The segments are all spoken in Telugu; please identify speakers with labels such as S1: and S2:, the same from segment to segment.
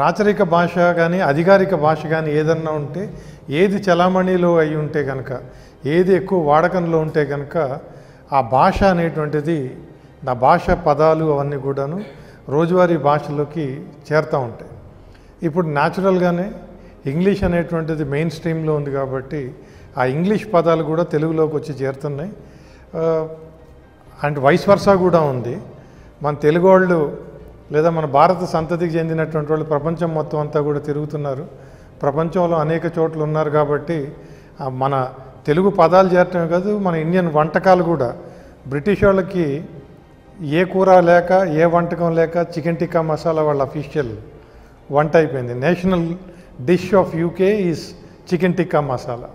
S1: రాచరిక భాష కానీ అధికారిక భాష కానీ ఏదన్నా ఉంటే ఏది చలామణిలో అయి ఉంటే కనుక ఏది ఎక్కువ వాడకంలో ఉంటే కనుక ఆ భాష అనేటువంటిది నా భాష పదాలు అవన్నీ కూడాను రోజువారీ భాషలోకి చేరుతూ ఉంటాయి ఇప్పుడు న్యాచురల్గానే ఇంగ్లీష్ అనేటువంటిది మెయిన్ స్ట్రీమ్లో ఉంది కాబట్టి ఆ ఇంగ్లీష్ పదాలు కూడా తెలుగులోకి వచ్చి చేరుతున్నాయి అండ్ వైస్ వర్సా కూడా ఉంది మన తెలుగు వాళ్ళు లేదా మన భారత సంతతికి చెందినటువంటి వాళ్ళు ప్రపంచం మొత్తం అంతా కూడా తిరుగుతున్నారు ప్రపంచంలో అనేక చోట్ల ఉన్నారు కాబట్టి మన తెలుగు పదాలు చేరటమే కాదు మన ఇండియన్ వంటకాలు కూడా బ్రిటిష్ వాళ్ళకి ఏ కూర లేక ఏ వంటకం లేక చికెన్ టిక్కా మసాలా వాళ్ళ అఫీషియల్ వంట అయిపోయింది national dish of UK is chicken tikka masala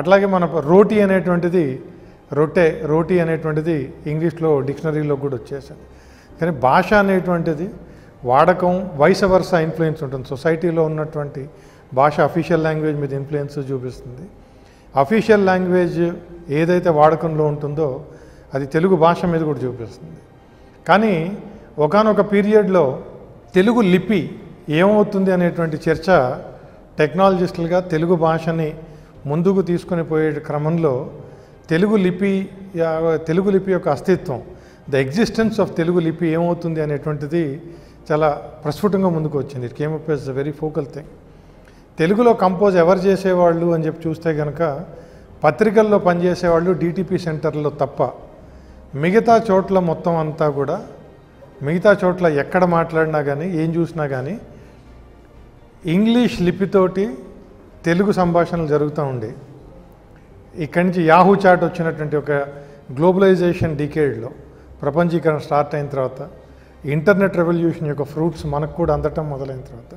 S1: అట్లాగే మన రోటీ అనేటువంటిది రొట్టె రోటీ అనేటువంటిది ఇంగ్లీష్లో డిక్షనరీలో కూడా వచ్చేసింది కానీ భాష అనేటువంటిది వాడకం వయసు వరుస ఇన్ఫ్లుయెన్స్ ఉంటుంది సొసైటీలో ఉన్నటువంటి భాష అఫీషియల్ లాంగ్వేజ్ మీద ఇన్ఫ్లుయెన్స్ చూపిస్తుంది అఫీషియల్ లాంగ్వేజ్ ఏదైతే వాడకంలో ఉంటుందో అది తెలుగు భాష మీద కూడా చూపిస్తుంది కానీ ఒకనొక పీరియడ్లో తెలుగు లిపి ఏమవుతుంది అనేటువంటి చర్చ టెక్నాలజిస్టులుగా తెలుగు భాషని ముందుకు తీసుకుని పోయే క్రమంలో తెలుగు లిపి తెలుగు లిపి యొక్క అస్తిత్వం ద ఎగ్జిస్టెన్స్ ఆఫ్ తెలుగు లిపి ఏమవుతుంది అనేటువంటిది చాలా ప్రస్ఫుటంగా ముందుకు వచ్చింది it came up as the very focal thing తెలుగులో కంపోజ్ ఎవరు చేసేవాళ్ళు అని చెప్పి చూస్తే కనుక పత్రికల్లో పనిచేసేవాళ్ళు డిటిపి సెంటర్లో తప్ప మిగతా చోట్ల మొత్తం అంతా కూడా మిగతా చోట్ల ఎక్కడ మాట్లాడినా కానీ ఏం చూసినా కానీ ఇంగ్లీష్ లిపితోటి తెలుగు సంభాషణలు జరుగుతూ ఉండే ఇక్కడి నుంచి యాహూ చాట్ వచ్చినటువంటి ఒక గ్లోబలైజేషన్ డికేడ్లో ప్రపంచీకరణ స్టార్ట్ అయిన తర్వాత ఇంటర్నెట్ రెవల్యూషన్ యొక్క ఫ్రూట్స్ మనకు కూడా అందటం మొదలైన తర్వాత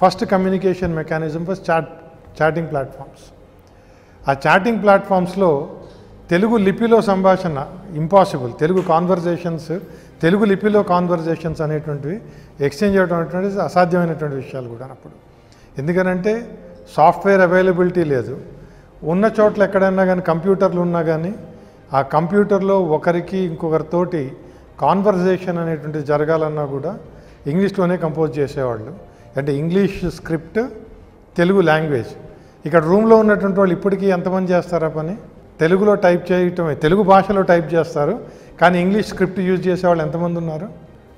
S1: first communication mechanism first chat chatting platforms ఆ చాటింగ్ ప్లాట్ఫామ్స్లో తెలుగు లిపిలో సంభాషణ ఇంపాసిబుల్ తెలుగు కాన్వర్జేషన్స్ తెలుగు లిపిలో కాన్వర్జేషన్స్ అనేటువంటివి ఎక్స్చేంజ్ అవడం అనేటువంటి అసాధ్యమైనటువంటి విషయాలు కూడా అప్పుడు ఎందుకనంటే సాఫ్ట్వేర్ అవైలబిలిటీ లేదు ఉన్న చోట్ల ఎక్కడైనా కానీ కంప్యూటర్లు ఉన్నా కానీ ఆ కంప్యూటర్లో ఒకరికి ఇంకొకరితోటి కాన్వర్జేషన్ అనేటువంటిది జరగాలన్నా కూడా ఇంగ్లీష్లోనే కంపోజ్ చేసేవాళ్ళు అంటే ఇంగ్లీష్ స్క్రిప్ట్ తెలుగు లాంగ్వేజ్ ఇక్కడ రూమ్లో ఉన్నటువంటి వాళ్ళు ఇప్పటికీ ఎంతమంది చేస్తారా పని తెలుగులో టైప్ చేయటమే తెలుగు భాషలో టైప్ చేస్తారు కానీ ఇంగ్లీష్ స్క్రిప్ట్ యూజ్ చేసేవాళ్ళు ఎంతమంది ఉన్నారు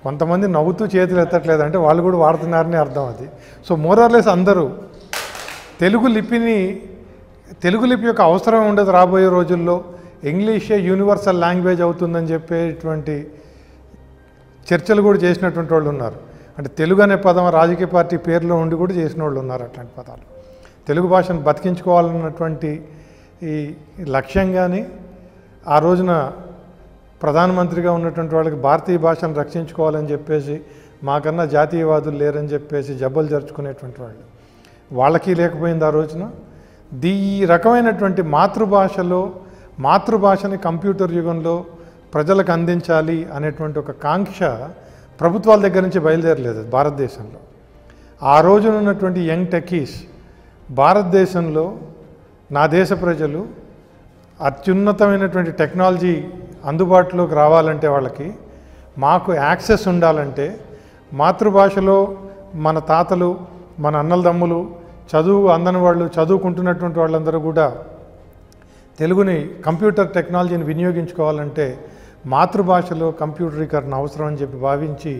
S1: కొంతమంది నవ్వుతూ చేతులు ఎత్తట్లేదు అంటే వాళ్ళు కూడా వాడుతున్నారని అర్థం అది సో మోరార్లెస్ అందరూ తెలుగు లిపిని తెలుగు లిపి యొక్క అవసరం ఉండదు రాబోయే రోజుల్లో ఇంగ్లీషే యూనివర్సల్ లాంగ్వేజ్ అవుతుందని చెప్పేటువంటి చర్చలు కూడా చేసినటువంటి వాళ్ళు ఉన్నారు అంటే తెలుగు అనే పదం రాజకీయ పార్టీ పేరులో ఉండి కూడా చేసిన వాళ్ళు ఉన్నారు అట్లాంటి పదాలు తెలుగు భాషను బతికించుకోవాలన్నటువంటి ఈ లక్ష్యంగాని ఆ రోజున ప్రధానమంత్రిగా ఉన్నటువంటి వాళ్ళకి భారతీయ భాషను రక్షించుకోవాలని చెప్పేసి మాకన్నా జాతీయవాదులు లేరని చెప్పేసి జబ్బలు జరుచుకునేటువంటి వాళ్ళు వాళ్ళకి లేకపోయింది ఆ రోజున ఈ రకమైనటువంటి మాతృభాషలో మాతృభాషని కంప్యూటర్ యుగంలో ప్రజలకు అందించాలి అనేటువంటి ఒక కాంక్ష ప్రభుత్వాల దగ్గర నుంచి బయలుదేరలేదు భారతదేశంలో ఆ రోజున ఉన్నటువంటి యంగ్ టెకీస్ భారతదేశంలో నా దేశ ప్రజలు అత్యున్నతమైనటువంటి టెక్నాలజీ అందుబాటులోకి రావాలంటే వాళ్ళకి మాకు యాక్సెస్ ఉండాలంటే మాతృభాషలో మన తాతలు మన అన్నల దమ్ములు చదువు అందని వాళ్ళు చదువుకుంటున్నటువంటి వాళ్ళందరూ కూడా తెలుగుని కంప్యూటర్ టెక్నాలజీని వినియోగించుకోవాలంటే మాతృభాషలో కంప్యూటరీకరణ అవసరం అని చెప్పి భావించి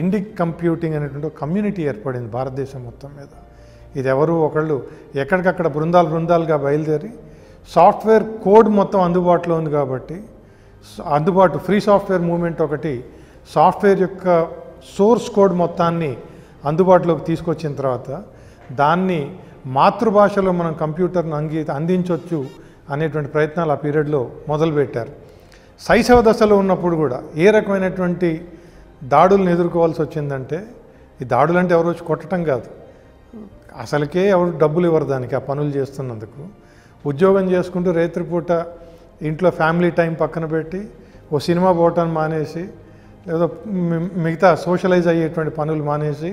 S1: ఇండిక్ కంప్యూటింగ్ అనేటువంటి కమ్యూనిటీ ఏర్పడింది భారతదేశం మొత్తం మీద ఇది ఎవరు ఒకళ్ళు ఎక్కడికక్కడ బృందాలు బృందాలుగా బయలుదేరి సాఫ్ట్వేర్ కోడ్ మొత్తం అందుబాటులో ఉంది కాబట్టి అందుబాటు ఫ్రీ సాఫ్ట్వేర్ మూమెంట్ ఒకటి సాఫ్ట్వేర్ యొక్క సోర్స్ కోడ్ మొత్తాన్ని అందుబాటులోకి తీసుకొచ్చిన తర్వాత దాన్ని మాతృభాషలో మనం కంప్యూటర్ను అంగీ అందించవచ్చు అనేటువంటి ప్రయత్నాలు ఆ పీరియడ్లో మొదలుపెట్టారు శైశవ దశలో ఉన్నప్పుడు కూడా ఏ రకమైనటువంటి దాడులను ఎదుర్కోవాల్సి వచ్చిందంటే ఈ దాడులు అంటే ఎవరు వచ్చి కొట్టడం కాదు అసలుకే ఎవరు డబ్బులు ఇవ్వరు దానికి ఆ పనులు చేస్తున్నందుకు ఉద్యోగం చేసుకుంటూ రేత్రిపూట ఇంట్లో ఫ్యామిలీ టైం పక్కన పెట్టి ఓ సినిమా పోవటాన్ని మానేసి లేదా మిగతా సోషలైజ్ అయ్యేటువంటి పనులు మానేసి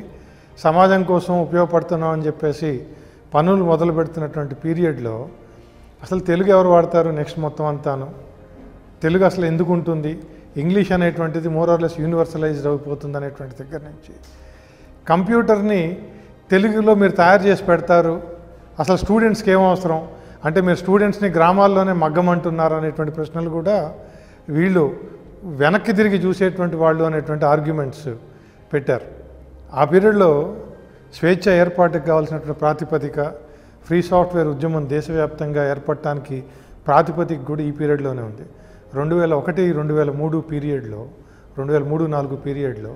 S1: సమాజం కోసం ఉపయోగపడుతున్నాం అని చెప్పేసి పనులు మొదలు పెడుతున్నటువంటి పీరియడ్లో అసలు తెలుగు ఎవరు వాడతారు నెక్స్ట్ మొత్తం అంతాను తెలుగు అసలు ఎందుకు ఉంటుంది ఇంగ్లీష్ అనేటువంటిది మోర్ ఆర్ లెస్ యూనివర్సలైజ్డ్ అయిపోతుంది అనేటువంటి దగ్గర నుంచి కంప్యూటర్ని తెలుగులో మీరు తయారు చేసి పెడతారు అసలు స్టూడెంట్స్కి ఏం అవసరం అంటే మీరు స్టూడెంట్స్ని గ్రామాల్లోనే మగ్గమంటున్నారు అనేటువంటి ప్రశ్నలు కూడా వీళ్ళు వెనక్కి తిరిగి చూసేటువంటి వాళ్ళు అనేటువంటి ఆర్గ్యుమెంట్స్ పెట్టారు ఆ పీరియడ్లో స్వేచ్ఛ ఏర్పాటుకు కావాల్సినటువంటి ప్రాతిపదిక ఫ్రీ సాఫ్ట్వేర్ ఉద్యమం దేశవ్యాప్తంగా ఏర్పడటానికి ప్రాతిపదిక కూడా ఈ పీరియడ్లోనే ఉంది రెండు వేల ఒకటి రెండు వేల మూడు పీరియడ్లో రెండు వేల మూడు నాలుగు పీరియడ్లో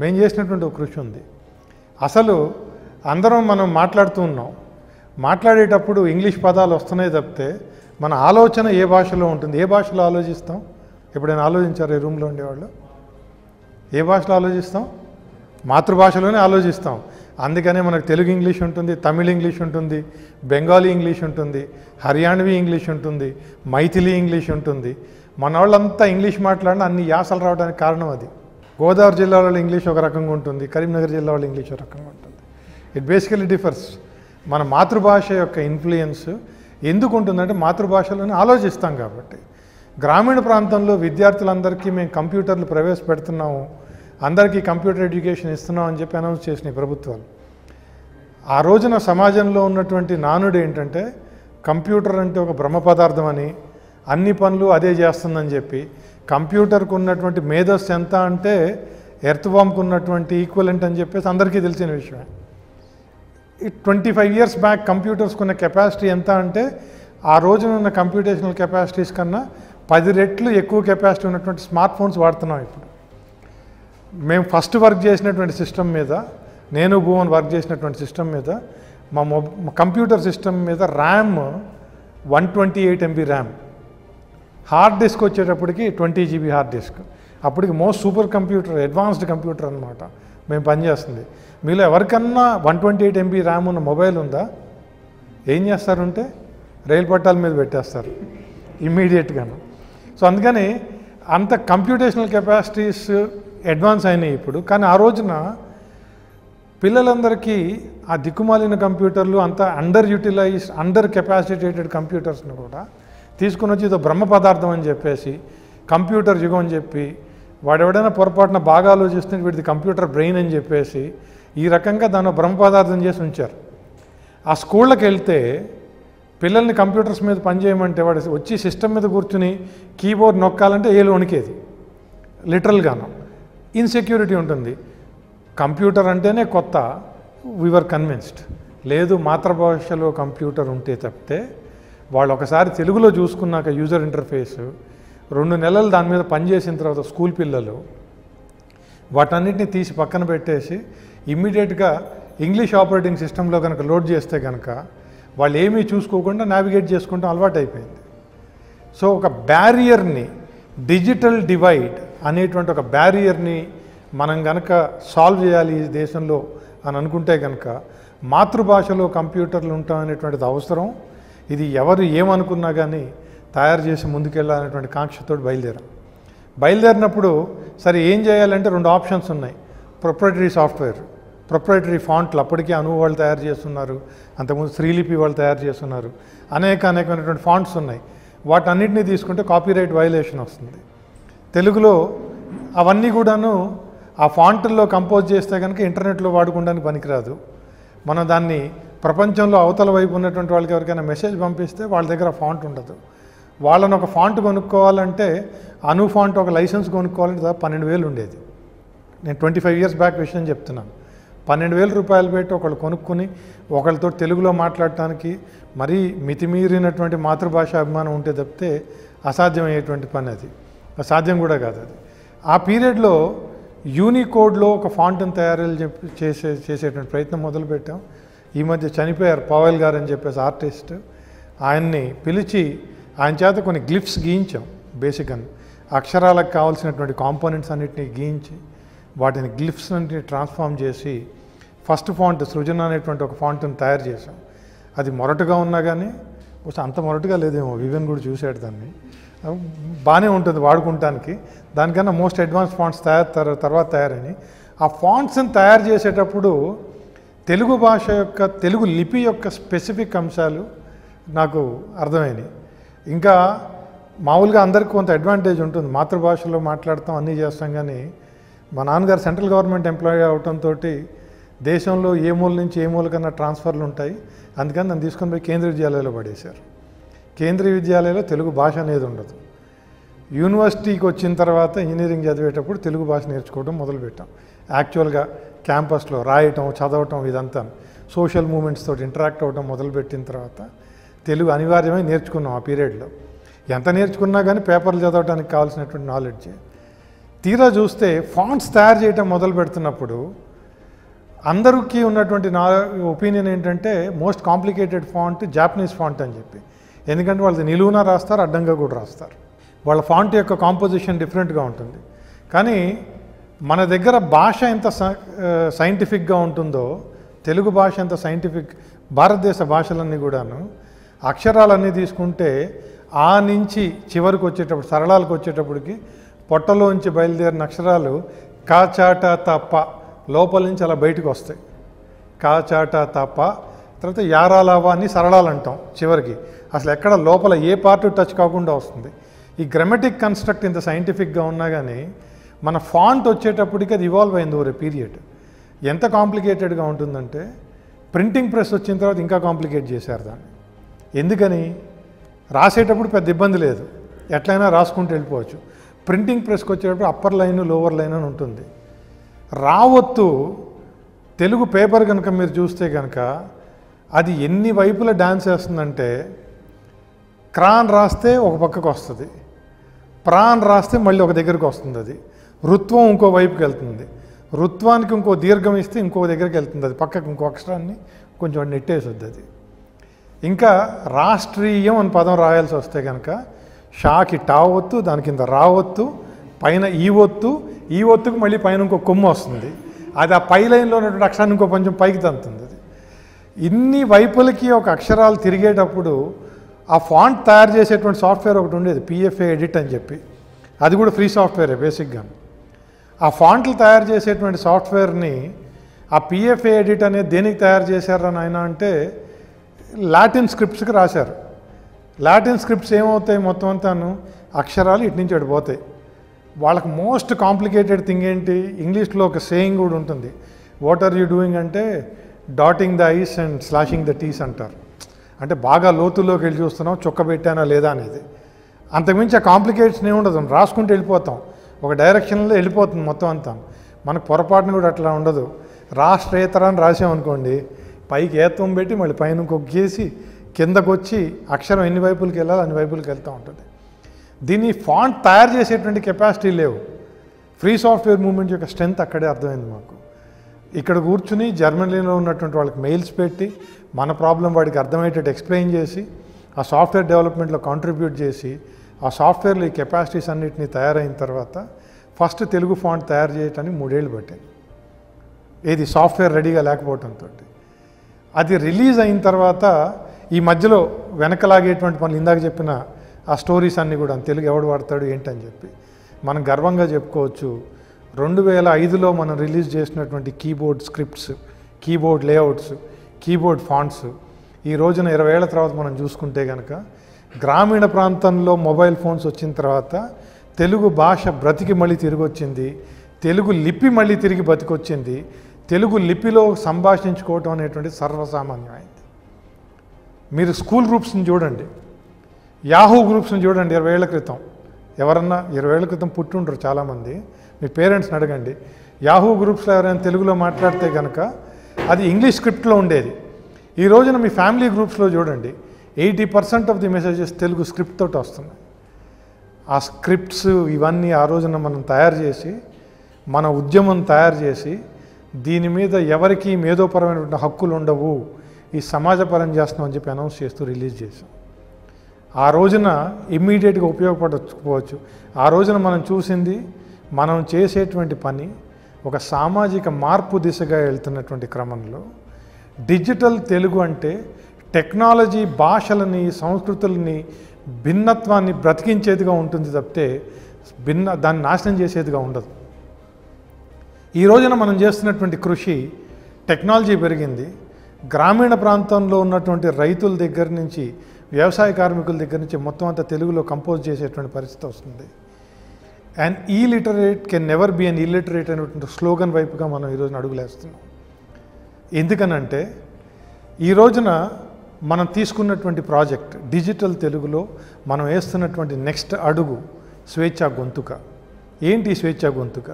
S1: మేము చేసినటువంటి ఒక కృషి ఉంది అసలు అందరం మనం మాట్లాడుతూ ఉన్నాం మాట్లాడేటప్పుడు ఇంగ్లీష్ పదాలు వస్తున్నాయి తప్పితే మన ఆలోచన ఏ భాషలో ఉంటుంది ఏ భాషలో ఆలోచిస్తాం ఎప్పుడైనా ఆలోచించారు ఈ రూమ్లో ఉండేవాళ్ళు ఏ భాషలో ఆలోచిస్తాం మాతృభాషలోనే ఆలోచిస్తాం అందుకనే మనకు తెలుగు ఇంగ్లీష్ ఉంటుంది తమిళ ఇంగ్లీష్ ఉంటుంది బెంగాలీ ఇంగ్లీష్ ఉంటుంది హర్యాణవి ఇంగ్లీష్ ఉంటుంది మైథిలీ ఇంగ్లీష్ ఉంటుంది మన వాళ్ళంతా ఇంగ్లీష్ మాట్లాడిన అన్ని యాసలు రావడానికి కారణం అది గోదావరి జిల్లా వాళ్ళ ఇంగ్లీష్ ఒక రకంగా ఉంటుంది కరీంనగర్ జిల్లా వాళ్ళ ఇంగ్లీష్ ఒక రకంగా ఉంటుంది ఇట్ బేసికలీ డిఫర్స్ మన మాతృభాష యొక్క ఇన్ఫ్లుయెన్స్ ఎందుకు ఉంటుందంటే మాతృభాషలోనే ఆలోచిస్తాం కాబట్టి గ్రామీణ ప్రాంతంలో విద్యార్థులందరికీ మేము కంప్యూటర్లు ప్రవేశపెడుతున్నాము అందరికీ కంప్యూటర్ ఎడ్యుకేషన్ ఇస్తున్నాం అని చెప్పి అనౌన్స్ చేసినాయి ప్రభుత్వాలు ఆ రోజున సమాజంలో ఉన్నటువంటి నానుడు ఏంటంటే కంప్యూటర్ అంటే ఒక బ్రహ్మ పదార్థం అని అన్ని పనులు అదే చేస్తుందని చెప్పి కంప్యూటర్కు ఉన్నటువంటి మేధస్సు ఎంత అంటే ఎర్త్ బాంబ్కు ఉన్నటువంటి ఈక్వలెంట్ అని చెప్పేసి అందరికీ తెలిసిన విషయమే ట్వంటీ ఫైవ్ ఇయర్స్ బ్యాక్ కంప్యూటర్స్కు ఉన్న కెపాసిటీ ఎంత అంటే ఆ రోజున ఉన్న కంప్యూటేషనల్ కెపాసిటీస్ కన్నా పది రెట్లు ఎక్కువ కెపాసిటీ ఉన్నటువంటి స్మార్ట్ ఫోన్స్ వాడుతున్నాం ఇప్పుడు మేము ఫస్ట్ వర్క్ చేసినటువంటి సిస్టమ్ మీద నేను భూమన్ వర్క్ చేసినటువంటి సిస్టమ్ మీద మా కంప్యూటర్ సిస్టమ్ మీద RAM one twenty eight MB RAM hard disk వచ్చేటప్పటికి ట్వంటీ జీబీ హార్డ్ డిస్క్ అప్పటికి most super computer advanced computer అనమాట మేము పనిచేస్తుంది మీలో ఎవరికన్నా one twenty eight MB RAM ఉన్న మొబైల్ ఉందా ఏం చేస్తారంటే రైలు పట్టాల మీద పెట్టేస్తారు ఇమ్మీడియట్గాను సో అందుకని అంత కంప్యూటేషనల్ కెపాసిటీస్ అడ్వాన్స్ అయినాయి ఇప్పుడు కానీ ఆ రోజున పిల్లలందరికీ ఆ దిక్కుమాలిన కంప్యూటర్లు అంత అండర్ యూటిలైజ్ అండర్ కెపాసిటేటెడ్ కంప్యూటర్స్ని కూడా తీసుకుని వచ్చి ఇదో బ్రహ్మ పదార్థం అని చెప్పేసి కంప్యూటర్ యుగం అని చెప్పి వాడెవడైనా పొరపాటున బాగా ఆలోచిస్తే వీడిది కంప్యూటర్ బ్రెయిన్ అని చెప్పేసి ఈ రకంగా దాన్ని బ్రహ్మ పదార్థం చేసి ఉంచారు ఆ స్కూళ్ళకి వెళ్తే పిల్లల్ని కంప్యూటర్స్ మీద పనిచేయమంటే వాడు వచ్చి సిస్టమ్ మీద కూర్చుని కీబోర్డ్ నొక్కాలంటే ఏలు వణికేది లిటరల్గాను ఇన్సెక్యూరిటీ ఉంటుంది కంప్యూటర్ అంటేనే కొత్త వీఆర్ కన్విన్స్డ్ లేదు మాతృభాషలో కంప్యూటర్ ఉంటే తప్పితే వాళ్ళు ఒకసారి తెలుగులో చూసుకున్నాక యూజర్ ఇంటర్ఫేస్ రెండు నెలలు దాని మీద పనిచేసిన తర్వాత స్కూల్ పిల్లలు వాటన్నిటిని తీసి పక్కన పెట్టేసి ఇమ్మీడియట్గా ఇంగ్లీష్ ఆపరేటింగ్ సిస్టంలో కనుక లోడ్ చేస్తే కనుక వాళ్ళు ఏమీ చూసుకోకుండా నావిగేట్ చేసుకుంటాం అలవాటు అయిపోయింది సో ఒక బ్యారియర్ని డిజిటల్ డివైడ్ అనేటువంటి ఒక బ్యారియర్ని మనం గనక సాల్వ్ చేయాలి ఈ దేశంలో అని అనుకుంటే కనుక మాతృభాషలో కంప్యూటర్లు ఉంటాం అనేటువంటిది అవసరం ఇది ఎవరు ఏమనుకున్నా కానీ తయారు చేసి ముందుకెళ్ళాలనేటువంటి కాంక్షతో బయలుదేరాం బయలుదేరినప్పుడు సరే ఏం చేయాలంటే రెండు ఆప్షన్స్ ఉన్నాయి ప్రొప్రైటరీ సాఫ్ట్వేర్ ప్రొప్రైటరీ ఫాంట్లు అప్పటికే అనువు వాళ్ళు తయారు చేస్తున్నారు అంతకుముందు శ్రీలిపి వాళ్ళు తయారు చేస్తున్నారు అనేక అనేకమైనటువంటి ఫాంట్స్ ఉన్నాయి అన్నింటినీ తీసుకుంటే కాపీరైట్ వైలేషన్ వస్తుంది తెలుగులో అవన్నీ కూడాను ఆ ఫాంట్లో కంపోజ్ చేస్తే కనుక ఇంటర్నెట్లో వాడుకోవడానికి పనికిరాదు మనం దాన్ని ప్రపంచంలో అవతల వైపు ఉన్నటువంటి వాళ్ళకి ఎవరికైనా మెసేజ్ పంపిస్తే వాళ్ళ దగ్గర ఫాంట్ ఉండదు వాళ్ళని ఒక ఫాంట్ కొనుక్కోవాలంటే అను ఫాంట్ ఒక లైసెన్స్ కొనుక్కోవాలంటే పన్నెండు వేలు ఉండేది నేను ట్వంటీ ఫైవ్ ఇయర్స్ బ్యాక్ విషయం చెప్తున్నాను పన్నెండు వేల రూపాయలు పెట్టి ఒకళ్ళు కొనుక్కొని ఒకళ్ళతో తెలుగులో మాట్లాడటానికి మరీ మితిమీరినటువంటి మాతృభాష అభిమానం ఉంటే తప్పితే అసాధ్యమయ్యేటువంటి పని అది సాధ్యం కూడా కాదు అది ఆ పీరియడ్లో యూనికోడ్లో ఒక ఫాంటన్ తయారు చేసే చేసేటువంటి ప్రయత్నం మొదలుపెట్టాం ఈ మధ్య చనిపోయారు పవల్ గారు అని చెప్పేసి ఆర్టిస్ట్ ఆయన్ని పిలిచి ఆయన చేత కొన్ని గ్లిఫ్స్ గీయించాం బేసిక్గా అక్షరాలకు కావాల్సినటువంటి కాంపోనెంట్స్ అన్నింటినీ గీయించి వాటిని గ్లిఫ్స్ అన్నింటినీ ట్రాన్స్ఫామ్ చేసి ఫస్ట్ ఫాంట్ సృజన అనేటువంటి ఒక ఫాంట్ని తయారు చేసాం అది మొరటుగా ఉన్నా కానీ అంత మొరటుగా లేదేమో వివెన్ కూడా చూసాడు దాన్ని బాగానే ఉంటుంది వాడుకుంటానికి దానికన్నా మోస్ట్ అడ్వాన్స్ ఫాంట్స్ తయారు తర్వాత తయారని ఆ ఫాంట్స్ని తయారు చేసేటప్పుడు తెలుగు భాష యొక్క తెలుగు లిపి యొక్క స్పెసిఫిక్ అంశాలు నాకు అర్థమైనవి ఇంకా మామూలుగా అందరికీ కొంత అడ్వాంటేజ్ ఉంటుంది మాతృభాషలో మాట్లాడతాం అన్నీ చేస్తాం కానీ మా నాన్నగారు సెంట్రల్ గవర్నమెంట్ ఎంప్లాయీ అవడంతో దేశంలో ఏ మూల నుంచి ఏ మూలకన్నా ట్రాన్స్ఫర్లు ఉంటాయి అందుకని నన్ను తీసుకొని పోయి కేంద్ర విద్యాలయంలో పడేశారు కేంద్రీయ విద్యాలయంలో తెలుగు భాష అనేది ఉండదు యూనివర్సిటీకి వచ్చిన తర్వాత ఇంజనీరింగ్ చదివేటప్పుడు తెలుగు భాష నేర్చుకోవడం మొదలుపెట్టాం యాక్చువల్గా క్యాంపస్లో రాయటం చదవటం ఇదంతా సోషల్ మూమెంట్స్ తోటి ఇంటరాక్ట్ అవ్వడం మొదలుపెట్టిన తర్వాత తెలుగు అనివార్యమై నేర్చుకున్నాం ఆ పీరియడ్లో ఎంత నేర్చుకున్నా కానీ పేపర్లు చదవడానికి కావాల్సినటువంటి నాలెడ్జ్ తీరా చూస్తే ఫాంట్స్ తయారు చేయటం మొదలు పెడుతున్నప్పుడు అందరికీ ఉన్నటువంటి నా ఒపీనియన్ ఏంటంటే most complicated font Japanese font అని చెప్పి ఎందుకంటే వాళ్ళది నిలువున రాస్తారు అడ్డంగా కూడా రాస్తారు వాళ్ళ ఫాంట్ యొక్క కాంపోజిషన్ డిఫరెంట్గా ఉంటుంది కానీ మన దగ్గర భాష ఎంత సైంటిఫిక్గా ఉంటుందో తెలుగు భాష ఎంత సైంటిఫిక్ భారతదేశ భాషలన్నీ కూడాను అక్షరాలన్నీ తీసుకుంటే ఆ నుంచి చివరికి వచ్చేటప్పుడు సరళాలకు వచ్చేటప్పటికి పొట్టలోంచి బయలుదేరిన అక్షరాలు కాచాట తప్ప లోపల నుంచి అలా బయటకు వస్తాయి కాచాట తప్ప తర్వాత యారాలావాన్ని సరళాలు అంటాం చివరికి అసలు ఎక్కడ లోపల ఏ పార్ట్ టచ్ కాకుండా వస్తుంది ఈ గ్రామటిక్ కన్స్ట్రక్ట్ ఇంత సైంటిఫిక్గా ఉన్నా కానీ మన ఫాంట్ వచ్చేటప్పటికి అది ఇవాల్వ్ అయింది ఓరే పీరియడ్ ఎంత కాంప్లికేటెడ్గా ఉంటుందంటే ప్రింటింగ్ ప్రెస్ వచ్చిన తర్వాత ఇంకా కాంప్లికేట్ చేశారు దాన్ని ఎందుకని రాసేటప్పుడు పెద్ద ఇబ్బంది లేదు ఎట్లయినా రాసుకుంటూ వెళ్ళిపోవచ్చు ప్రింటింగ్ ప్రెస్కి వచ్చేటప్పుడు అప్పర్ లైన్ లోవర్ లైన్ అని ఉంటుంది రావొత్తు తెలుగు పేపర్ కనుక మీరు చూస్తే కనుక అది ఎన్ని వైపుల డ్యాన్స్ చేస్తుందంటే క్రాన్ రాస్తే ఒక పక్కకు వస్తుంది ప్రాన్ రాస్తే మళ్ళీ ఒక దగ్గరికి వస్తుంది అది రుత్వం ఇంకో వైపుకి వెళ్తుంది రుత్వానికి ఇంకో దీర్ఘం ఇస్తే ఇంకో దగ్గరికి వెళ్తుంది అది పక్కకు ఇంకో అక్షరాన్ని కొంచెం నెట్టేసొద్ది అది ఇంకా రాష్ట్రీయం అని పదం రాయాల్సి వస్తే కనుక షాకి టావొత్తు దాని కింద రావొత్తు పైన ఈ ఒత్తు ఈ ఒత్తుకు మళ్ళీ పైన ఇంకో కొమ్ము వస్తుంది అది ఆ పై లైన్లో ఉన్నటువంటి అక్షరాన్ని ఇంకో కొంచెం పైకి తంతుంది ఇన్ని వైపులకి ఒక అక్షరాలు తిరిగేటప్పుడు ఆ ఫాంట్ తయారు చేసేటువంటి సాఫ్ట్వేర్ ఒకటి ఉండేది పిఎఫ్ఏ ఎడిట్ అని చెప్పి అది కూడా ఫ్రీ సాఫ్ట్వేరే బేసిక్గా ఆ ఫాంట్లు తయారు చేసేటువంటి సాఫ్ట్వేర్ని ఆ పిఎఫ్ఏ ఎడిట్ అనేది దేనికి తయారు చేశారని ఆయన అంటే లాటిన్ స్క్రిప్ట్స్కి రాశారు లాటిన్ స్క్రిప్ట్స్ ఏమవుతాయి మొత్తం అంతాను అక్షరాలు ఇటు నుంచి పోతాయి వాళ్ళకి మోస్ట్ కాంప్లికేటెడ్ థింగ్ ఏంటి ఇంగ్లీష్లో ఒక సేయింగ్ కూడా ఉంటుంది వాట్ ఆర్ యూ డూయింగ్ అంటే dotting the i's and slashing the t's అంటారు అంటే బాగా లోతుల్లోకి వెళ్ళి చూస్తున్నాం చొక్క పెట్టానా లేదా అనేది అంతకుమించి ఆ కాంప్లికేషన్ ఏమి ఉండదు రాసుకుంటూ వెళ్ళిపోతాం ఒక డైరెక్షన్లో వెళ్ళిపోతుంది మొత్తం అంతా మనకు పొరపాటును కూడా అట్లా ఉండదు రాష్ట్రేతర అని రాసామనుకోండి పైకి ఏత్వం పెట్టి మళ్ళీ పైన కొగ్గేసి కిందకు వచ్చి అక్షరం ఎన్ని వైపులకి వెళ్ళాలి అన్ని వైపులకి వెళ్తూ ఉంటుంది దీన్ని ఫాంట్ తయారు చేసేటువంటి కెపాసిటీ లేవు ఫ్రీ సాఫ్ట్వేర్ మూమెంట్ యొక్క స్ట్రెంత్ అక్కడే అర్థమైంది మాకు ఇక్కడ కూర్చుని జర్మనీలో ఉన్నటువంటి వాళ్ళకి మెయిల్స్ పెట్టి మన ప్రాబ్లం వాడికి అర్థమయ్యేటట్టు ఎక్స్ప్లెయిన్ చేసి ఆ సాఫ్ట్వేర్ డెవలప్మెంట్లో కాంట్రిబ్యూట్ చేసి ఆ సాఫ్ట్వేర్లో ఈ కెపాసిటీస్ అన్నింటినీ తయారైన తర్వాత ఫస్ట్ తెలుగు ఫాంట్ తయారు చేయటానికి మూడేళ్ళు పట్టాయి ఏది సాఫ్ట్వేర్ రెడీగా లేకపోవటంతో అది రిలీజ్ అయిన తర్వాత ఈ మధ్యలో వెనకలాగేటువంటి పనులు ఇందాక చెప్పిన ఆ స్టోరీస్ అన్నీ కూడా తెలుగు ఎవడు వాడతాడు ఏంటని చెప్పి మనం గర్వంగా చెప్పుకోవచ్చు రెండు వేల ఐదులో మనం రిలీజ్ చేసినటువంటి keyboard scripts keyboard layouts keyboard fonts ఈ రోజున ఇరవై ఏళ్ల తర్వాత మనం చూసుకుంటే కనుక గ్రామీణ ప్రాంతంలో మొబైల్ ఫోన్స్ వచ్చిన తర్వాత తెలుగు భాష బ్రతికి మళ్ళీ తిరిగి వచ్చింది తెలుగు లిపి మళ్ళీ తిరిగి బతికొచ్చింది తెలుగు లిపిలో సంభాషించుకోవటం అనేటువంటి సర్వసామాన్యమైంది మీరు స్కూల్ గ్రూప్స్ని చూడండి యాహూ గ్రూప్స్ని చూడండి ఇరవై ఏళ్ల క్రితం ఎవరన్నా ఇరవై ఏళ్ళ క్రితం పుట్టుండరు చాలామంది మీ పేరెంట్స్ని అడగండి యాహూ గ్రూప్స్లో ఎవరైనా తెలుగులో మాట్లాడితే కనుక అది ఇంగ్లీష్ స్క్రిప్ట్లో ఉండేది ఈ రోజున మీ ఫ్యామిలీ గ్రూప్స్లో చూడండి eighty percent of the messages Telugu script తోటి వస్తున్నాయి ఆ స్క్రిప్ట్స్ ఇవన్నీ ఆ రోజున మనం తయారు చేసి మన ఉద్యమం తయారు చేసి దీని మీద ఎవరికి మేధోపరమైనటువంటి హక్కులు ఉండవు ఈ సమాజపరం చేస్తున్నాం అని చెప్పి అనౌన్స్ చేస్తూ రిలీజ్ చేశాం ఆ రోజున ఇమ్మీడియట్గా ఉపయోగపడకపోవచ్చు ఆ రోజున మనం చూసింది మనం చేసేటువంటి పని ఒక సామాజిక మార్పు దిశగా వెళ్తున్నటువంటి క్రమంలో డిజిటల్ తెలుగు అంటే టెక్నాలజీ భాషలని సంస్కృతులని భిన్నత్వాన్ని బ్రతికించేదిగా ఉంటుంది తప్పితే భిన్న దాన్ని నాశనం చేసేదిగా ఉండదు ఈ రోజున మనం చేస్తున్నటువంటి కృషి టెక్నాలజీ పెరిగింది గ్రామీణ ప్రాంతంలో ఉన్నటువంటి రైతుల దగ్గర నుంచి వ్యవసాయ కార్మికుల దగ్గర నుంచి మొత్తం అంతా తెలుగులో కంపోజ్ చేసేటువంటి పరిస్థితి వస్తుంది అండ్ ఈ literate can never be un illiterate అనేటువంటి స్లోగన్ వైపుగా మనం ఈరోజున అడుగులేస్తున్నాం ఎందుకనంటే ఈ రోజున మనం తీసుకున్నటువంటి ప్రాజెక్ట్ డిజిటల్ తెలుగులో మనం వేస్తున్నటువంటి నెక్స్ట్ అడుగు స్వేచ్ఛా గొంతుక ఏంటి స్వేచ్ఛా గొంతుక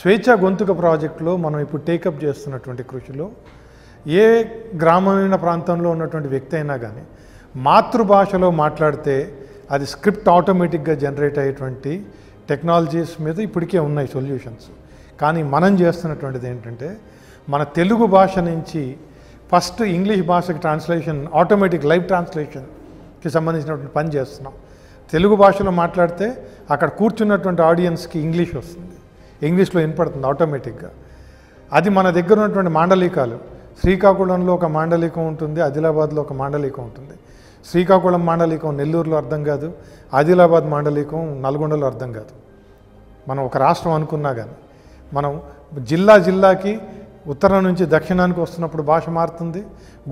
S1: స్వేచ్ఛా గొంతుక ప్రాజెక్టులో మనం ఇప్పుడు టేకప్ చేస్తున్నటువంటి కృషిలో ఏ గ్రామీణ ప్రాంతంలో ఉన్నటువంటి వ్యక్తి అయినా కానీ మాతృభాషలో మాట్లాడితే అది స్క్రిప్ట్ ఆటోమేటిక్గా జనరేట్ అయ్యేటువంటి టెక్నాలజీస్ మీద ఇప్పటికే ఉన్నాయి సొల్యూషన్స్ కానీ మనం చేస్తున్నటువంటిది ఏంటంటే మన తెలుగు భాష నుంచి ఫస్ట్ ఇంగ్లీష్ భాషకి ట్రాన్స్లేషన్ ఆటోమేటిక్ లైవ్ ట్రాన్స్లేషన్కి సంబంధించినటువంటి పని చేస్తున్నాం తెలుగు భాషలో మాట్లాడితే అక్కడ కూర్చున్నటువంటి ఆడియన్స్కి ఇంగ్లీష్ వస్తుంది ఇంగ్లీష్లో వినపడుతుంది ఆటోమేటిక్గా అది మన దగ్గర ఉన్నటువంటి మాండలికాలు శ్రీకాకుళంలో ఒక మాండలికం ఉంటుంది ఆదిలాబాద్లో ఒక మాండలికం ఉంటుంది శ్రీకాకుళం మాండలికం నెల్లూరులో అర్థం కాదు ఆదిలాబాద్ మాండలికం నల్గొండలో అర్థం కాదు మనం ఒక రాష్ట్రం అనుకున్నా కానీ మనం జిల్లా జిల్లాకి ఉత్తరం నుంచి దక్షిణానికి వస్తున్నప్పుడు భాష మారుతుంది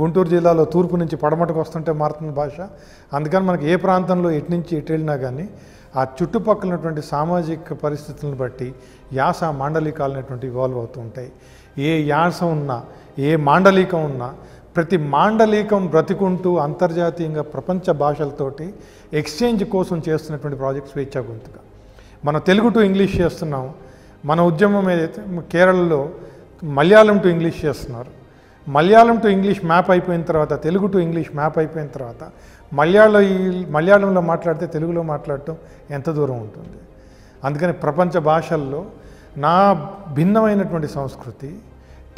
S1: గుంటూరు జిల్లాలో తూర్పు నుంచి పడమటకు వస్తుంటే మారుతుంది భాష అందుకని మనకి ఏ ప్రాంతంలో ఎటు నుంచి ఎటు వెళ్ళినా కానీ ఆ ఉన్నటువంటి సామాజిక పరిస్థితులను బట్టి యాస మాండలికాలు అనేటువంటి ఇవాల్వ్ అవుతూ ఉంటాయి ఏ యాస ఉన్నా ఏ మాండలికం ఉన్నా ప్రతి మాండలికం బ్రతికుంటూ అంతర్జాతీయంగా ప్రపంచ భాషలతోటి ఎక్స్చేంజ్ కోసం చేస్తున్నటువంటి ప్రాజెక్ట్ స్వేచ్ఛా గుంతుగా మనం తెలుగు టు ఇంగ్లీష్ చేస్తున్నాం మన ఉద్యమం ఏదైతే కేరళలో మలయాళం టు ఇంగ్లీష్ చేస్తున్నారు మలయాళం టు ఇంగ్లీష్ మ్యాప్ అయిపోయిన తర్వాత తెలుగు టు ఇంగ్లీష్ మ్యాప్ అయిపోయిన తర్వాత మలయాళ మలయాళంలో మాట్లాడితే తెలుగులో మాట్లాడటం ఎంత దూరం ఉంటుంది అందుకని ప్రపంచ భాషల్లో నా భిన్నమైనటువంటి సంస్కృతి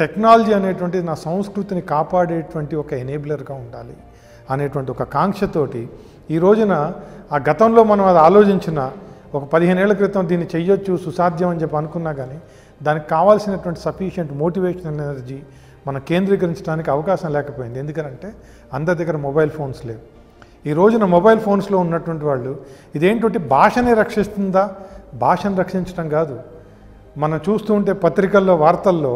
S1: టెక్నాలజీ అనేటువంటిది నా సంస్కృతిని కాపాడేటువంటి ఒక ఎనేబులర్గా ఉండాలి అనేటువంటి ఒక కాంక్షతోటి ఈ రోజున ఆ గతంలో మనం అది ఆలోచించిన ఒక పదిహేను ఏళ్ళ క్రితం దీన్ని చెయ్యొచ్చు సుసాధ్యం అని చెప్పి అనుకున్నా కానీ దానికి కావాల్సినటువంటి సఫిషియంట్ మోటివేషన్ ఎనర్జీ మనం కేంద్రీకరించడానికి అవకాశం లేకపోయింది ఎందుకంటే అందరి దగ్గర మొబైల్ ఫోన్స్ లేవు ఈ రోజున మొబైల్ ఫోన్స్లో ఉన్నటువంటి వాళ్ళు ఇదేంటి భాషని రక్షిస్తుందా భాషను రక్షించడం కాదు మనం చూస్తూ ఉంటే పత్రికల్లో వార్తల్లో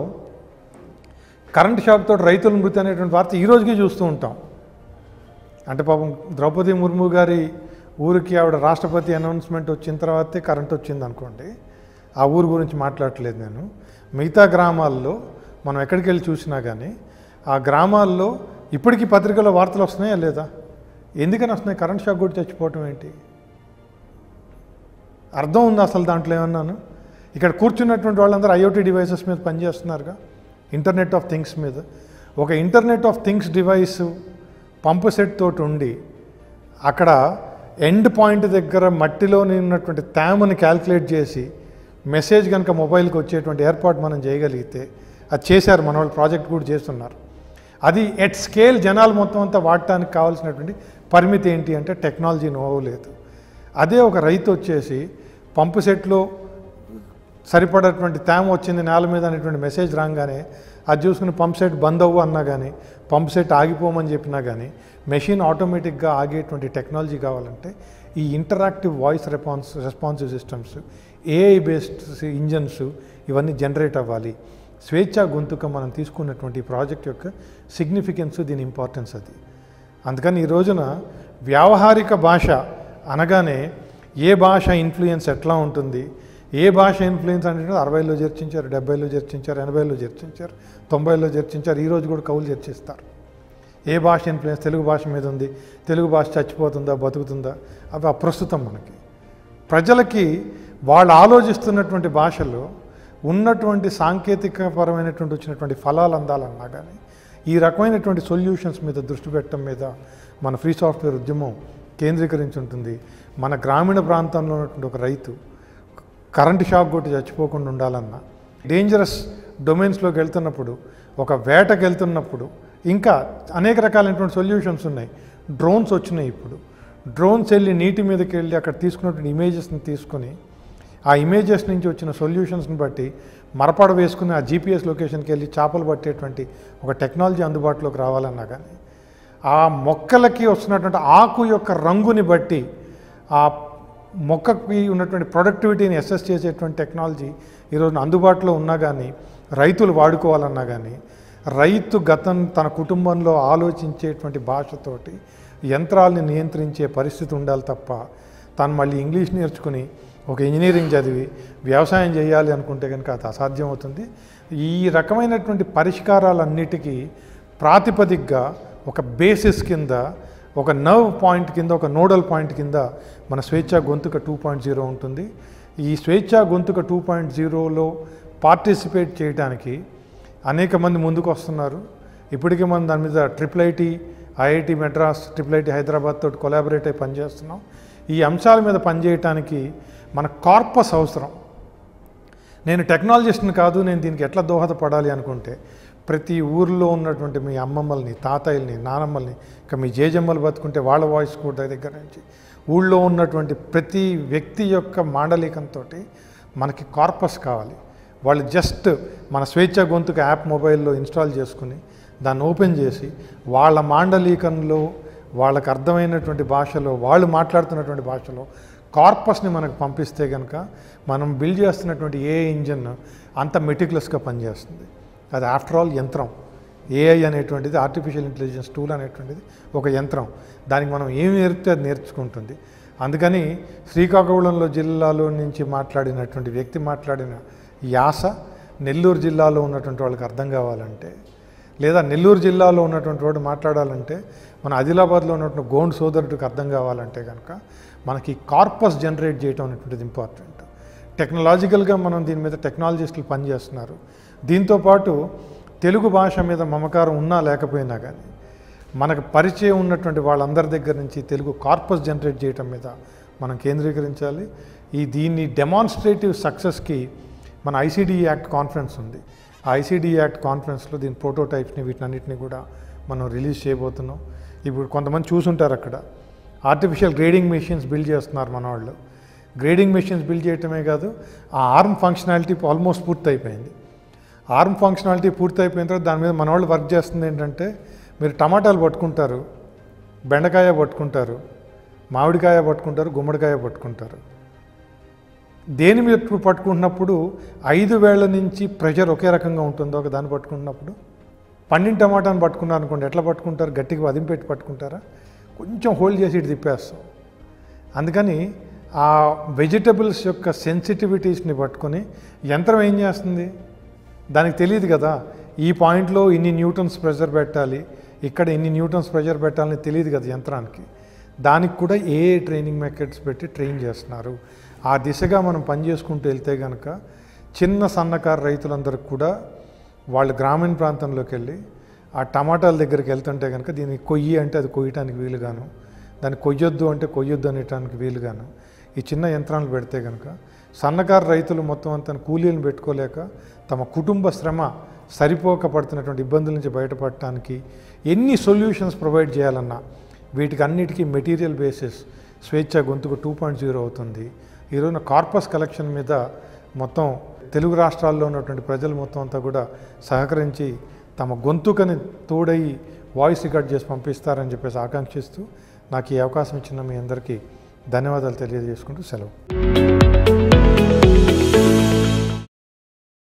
S1: కరెంట్ షాక్ తోటి రైతుల మృతి అనేటువంటి వార్త ఈ రోజుకి చూస్తూ ఉంటాం అంటే పాపం ద్రౌపది ముర్ము గారి ఊరికి ఆవిడ రాష్ట్రపతి అనౌన్స్మెంట్ వచ్చిన తర్వాతే కరెంట్ వచ్చింది అనుకోండి ఆ ఊరు గురించి మాట్లాడట్లేదు నేను మిగతా గ్రామాల్లో మనం ఎక్కడికి వెళ్ళి చూసినా కానీ ఆ గ్రామాల్లో ఇప్పటికీ పత్రికల్లో వార్తలు వస్తున్నాయా లేదా ఎందుకని వస్తున్నాయి కరెంట్ షాక్ కూడా చచ్చిపోవటం ఏంటి అర్థం ఉంది అసలు దాంట్లో ఏమన్నాను ఇక్కడ కూర్చున్నటువంటి వాళ్ళందరూ ఐఓటీ డివైసెస్ మీద పనిచేస్తున్నారుగా ఇంటర్నెట్ ఆఫ్ థింగ్స్ మీద ఒక internet of things device pump set తోటి ఉండి అక్కడ ఎండ్ పాయింట్ దగ్గర మట్టిలో ఉన్నటువంటి తేమని క్యాల్కులేట్ చేసి మెసేజ్ కనుక మొబైల్కి వచ్చేటువంటి ఏర్పాటు మనం చేయగలిగితే అది చేశారు మన వాళ్ళు ప్రాజెక్ట్ కూడా చేస్తున్నారు అది ఎట్ స్కేల్ జనాలు మొత్తం అంతా వాడటానికి కావాల్సినటువంటి పరిమితి ఏంటి అంటే టెక్నాలజీ నోవలేదు అదే ఒక రైతు వచ్చేసి పంపు సెట్లో సరిపడేటువంటి తేమ వచ్చింది నేల మీద అనేటువంటి మెసేజ్ రాగానే అది చూసుకుని పంప్ సెట్ బంద్ అవ్వు అన్నా కానీ పంప్ సెట్ ఆగిపోమని చెప్పినా కానీ మెషిన్ ఆటోమేటిక్గా ఆగేటువంటి టెక్నాలజీ కావాలంటే ఈ interactive voice response responsive systems AI based engines ఇవన్నీ జనరేట్ అవ్వాలి స్వేచ్ఛా గొంతుక మనం తీసుకున్నటువంటి ప్రాజెక్ట్ యొక్క సిగ్నిఫికెన్స్ దీని ఇంపార్టెన్స్ అది అందుకని ఈ రోజున వ్యావహారిక భాష అనగానే ఏ భాష ఇన్ఫ్లుయెన్స్ ఎట్లా ఉంటుంది ఏ భాష ఇన్ఫ్లుయెన్స్ అంటే అరవైలో చర్చించారు డెబ్బైలో చర్చించారు ఎనభైలో చర్చించారు తొంభైలో చర్చించారు ఈరోజు కూడా కవులు చర్చిస్తారు ఏ భాష ఇన్ఫ్లుయెన్స్ తెలుగు భాష మీద ఉంది తెలుగు భాష చచ్చిపోతుందా బతుకుతుందా అవి అప్రస్తుతం మనకి ప్రజలకి వాళ్ళు ఆలోచిస్తున్నటువంటి భాషలో ఉన్నటువంటి సాంకేతికపరమైనటువంటి వచ్చినటువంటి ఫలాలు అందాలన్నా కానీ ఈ రకమైనటువంటి సొల్యూషన్స్ మీద దృష్టి పెట్టడం మీద మన ఫ్రీ సాఫ్ట్వేర్ ఉద్యమం కేంద్రీకరించి ఉంటుంది మన గ్రామీణ ప్రాంతంలో ఉన్నటువంటి ఒక రైతు కరెంటు షాక్ కొట్టి చచ్చిపోకుండా ఉండాలన్నా డేంజరస్ డొమైన్స్లోకి వెళ్తున్నప్పుడు ఒక వేటకు వెళ్తున్నప్పుడు ఇంకా అనేక రకాలైనటువంటి సొల్యూషన్స్ ఉన్నాయి డ్రోన్స్ వచ్చినాయి ఇప్పుడు డ్రోన్స్ వెళ్ళి నీటి మీదకి వెళ్ళి అక్కడ తీసుకున్నటువంటి ఇమేజెస్ని తీసుకుని ఆ ఇమేజెస్ నుంచి వచ్చిన సొల్యూషన్స్ని బట్టి మరపాడు వేసుకుని ఆ జీపీఎస్ లొకేషన్కి వెళ్ళి చేపలు పట్టేటువంటి ఒక టెక్నాలజీ అందుబాటులోకి రావాలన్నా కానీ ఆ మొక్కలకి వస్తున్నటువంటి ఆకు యొక్క రంగుని బట్టి ఆ మొక్కకి ఉన్నటువంటి ప్రొడక్టివిటీని అసెస్ చేసేటువంటి టెక్నాలజీ ఈరోజు అందుబాటులో ఉన్నా కానీ రైతులు వాడుకోవాలన్నా కానీ రైతు గతం తన కుటుంబంలో ఆలోచించేటువంటి భాషతోటి యంత్రాలని నియంత్రించే పరిస్థితి ఉండాలి తప్ప తను మళ్ళీ ఇంగ్లీష్ నేర్చుకుని ఒక ఇంజనీరింగ్ చదివి వ్యవసాయం చేయాలి అనుకుంటే కనుక అది అసాధ్యం అవుతుంది ఈ రకమైనటువంటి పరిష్కారాలన్నిటికీ ప్రాతిపదికగా ఒక బేసిస్ కింద ఒక నర్వ్ పాయింట్ కింద ఒక నోడల్ పాయింట్ కింద మన స్వేచ్ఛ గొంతుక టూ పాయింట్ జీరో ఉంటుంది ఈ స్వేచ్ఛ గొంతుక టూ పాయింట్ జీరోలో పార్టిసిపేట్ చేయడానికి అనేక మంది ముందుకు వస్తున్నారు ఇప్పటికే మనం దాని మీద triple IT IIT Madras triple IT Hyderabad తోటి కొలాబరేట్ అయి పనిచేస్తున్నాం ఈ అంశాల మీద పనిచేయటానికి మన కార్పస్ అవసరం నేను టెక్నాలజిస్ట్ని కాదు నేను దీనికి ఎట్లా దోహదపడాలి అనుకుంటే ప్రతి ఊర్లో ఉన్నటువంటి మీ అమ్మమ్మల్ని తాతయ్యల్ని నానమ్మల్ని ఇంకా మీ జేజమ్మలు బతుకుంటే వాళ్ళ వాయిస్ కూడా దగ్గర నుంచి ఊళ్ళో ఉన్నటువంటి ప్రతి వ్యక్తి యొక్క మాండలికంతో మనకి కార్పస్ కావాలి వాళ్ళు జస్ట్ మన స్వేచ్ఛ గొంతుకు యాప్ మొబైల్లో ఇన్స్టాల్ చేసుకుని దాన్ని ఓపెన్ చేసి వాళ్ళ మాండలికంలో వాళ్ళకు అర్థమైనటువంటి భాషలో వాళ్ళు మాట్లాడుతున్నటువంటి భాషలో కార్పస్ని మనకు పంపిస్తే కనుక మనం బిల్డ్ చేస్తున్నటువంటి ఏ ఇంజిన్ అంత మెటిక్యులస్గా పనిచేస్తుంది అది ఆఫ్టర్ ఆల్ యంత్రం ఏఐ అనేటువంటిది ఆర్టిఫిషియల్ ఇంటెలిజెన్స్ టూల్ అనేటువంటిది ఒక యంత్రం దానికి మనం ఏం నేర్పితే అది నేర్చుకుంటుంది అందుకని శ్రీకాకుళంలో జిల్లాలో నుంచి మాట్లాడినటువంటి వ్యక్తి మాట్లాడిన యాస నెల్లూరు జిల్లాలో ఉన్నటువంటి వాళ్ళకి అర్థం కావాలంటే లేదా నెల్లూరు జిల్లాలో ఉన్నటువంటి వాడు మాట్లాడాలంటే మన ఆదిలాబాద్లో ఉన్నటువంటి గోండ్ సోదరుడికి అర్థం కావాలంటే కనుక మనకి కార్పస్ జనరేట్ చేయడం అనేటువంటిది ఇంపార్టెంట్ టెక్నాలజికల్గా మనం దీని మీద టెక్నాలజిస్టులు పనిచేస్తున్నారు దీంతోపాటు తెలుగు భాష మీద మమకారం ఉన్నా లేకపోయినా కానీ మనకు పరిచయం ఉన్నటువంటి వాళ్ళందరి దగ్గర నుంచి తెలుగు కార్పస్ జనరేట్ చేయటం మీద మనం కేంద్రీకరించాలి ఈ దీన్ని డెమాన్స్ట్రేటివ్ సక్సెస్కి మన ఐసీడీ యాక్ట్ కాన్ఫరెన్స్ ఉంది ఆ ఐసీడీ యాక్ట్ కాన్ఫరెన్స్లో దీని ప్రోటోటైప్స్ని వీటినన్నిటిని కూడా మనం రిలీజ్ చేయబోతున్నాం ఇప్పుడు కొంతమంది చూసుంటారు అక్కడ ఆర్టిఫిషియల్ గ్రేడింగ్ మెషిన్స్ బిల్డ్ చేస్తున్నారు మన వాళ్ళు గ్రేడింగ్ మెషిన్స్ బిల్డ్ చేయటమే కాదు ఆ ఆర్మ్ ఫంక్షనాలిటీ ఆల్మోస్ట్ పూర్తి అయిపోయింది ఆర్మ్ ఫంక్షనాలిటీ అయిపోయిన తర్వాత దాని మీద మన వాళ్ళు వర్క్ చేస్తుంది ఏంటంటే మీరు టమాటాలు పట్టుకుంటారు బెండకాయ పట్టుకుంటారు మామిడికాయ పట్టుకుంటారు గుమ్మడికాయ పట్టుకుంటారు దేని మీద పట్టుకుంటున్నప్పుడు ఐదు వేల నుంచి ప్రెషర్ ఒకే రకంగా ఉంటుందో ఒక దాన్ని పట్టుకుంటున్నప్పుడు పండిన టమాటాను పట్టుకున్నారు అనుకోండి ఎట్లా పట్టుకుంటారు గట్టిగా వదిలిపెట్టి పట్టుకుంటారా కొంచెం హోల్డ్ చేసి ఇటు తిప్పేస్తాం అందుకని ఆ వెజిటబుల్స్ యొక్క సెన్సిటివిటీస్ని పట్టుకొని యంత్రం ఏం చేస్తుంది దానికి తెలియదు కదా ఈ పాయింట్లో ఇన్ని న్యూటన్స్ ప్రెషర్ పెట్టాలి ఇక్కడ ఇన్ని న్యూటన్స్ ప్రెషర్ పెట్టాలని తెలియదు కదా యంత్రానికి దానికి కూడా ఏ ట్రైనింగ్ మెకెట్స్ పెట్టి ట్రైన్ చేస్తున్నారు ఆ దిశగా మనం పని చేసుకుంటూ వెళ్తే కనుక చిన్న సన్నకారు రైతులందరికీ కూడా వాళ్ళు గ్రామీణ ప్రాంతంలోకి వెళ్ళి ఆ టమాటాల దగ్గరికి వెళ్తుంటే కనుక దీన్ని కొయ్యి అంటే అది కొయ్యటానికి వీలుగాను దాన్ని కొయ్యొద్దు అంటే కొయ్యొద్దు అనేటానికి వీలుగాను ఈ చిన్న యంత్రాలు పెడితే కనుక సన్నకారు రైతులు మొత్తం అంతా కూలీలను పెట్టుకోలేక తమ కుటుంబ శ్రమ సరిపోక పడుతున్నటువంటి ఇబ్బందుల నుంచి బయటపడటానికి ఎన్ని సొల్యూషన్స్ ప్రొవైడ్ చేయాలన్నా వీటికి అన్నిటికీ మెటీరియల్ బేసిస్ స్వేచ్ఛ గొంతుకు టూ పాయింట్ జీరో అవుతుంది ఈరోజున కార్పస్ కలెక్షన్ మీద మొత్తం తెలుగు రాష్ట్రాల్లో ఉన్నటువంటి ప్రజలు మొత్తం అంతా కూడా సహకరించి తమ గొంతుకని తోడయి వాయిస్ రికార్డ్ చేసి పంపిస్తారని చెప్పేసి ఆకాంక్షిస్తూ నాకు ఈ అవకాశం ఇచ్చిన మీ అందరికీ ధన్యవాదాలు తెలియజేసుకుంటూ సెలవు